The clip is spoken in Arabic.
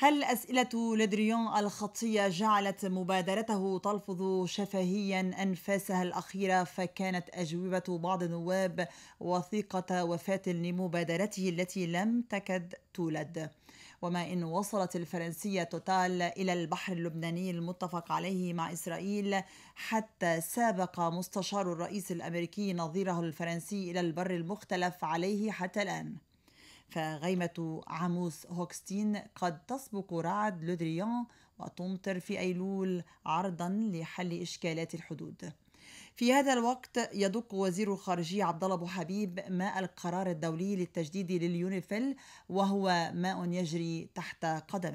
هل أسئلة لدريون الخطية جعلت مبادرته تلفظ شفهيا أنفاسها الأخيرة فكانت أجوبة بعض النواب وثيقة وفاة لمبادرته التي لم تكد تولد وما إن وصلت الفرنسية توتال إلى البحر اللبناني المتفق عليه مع إسرائيل حتى سابق مستشار الرئيس الأمريكي نظيره الفرنسي إلى البر المختلف عليه حتى الآن فغيمة عاموس هوكستين قد تسبق رعد لودريان وتمطر في أيلول عرضا لحل إشكالات الحدود في هذا الوقت يدق وزير الخارجية عبد الله حبيب ماء القرار الدولي للتجديد لليونيفيل وهو ماء يجري تحت قدميه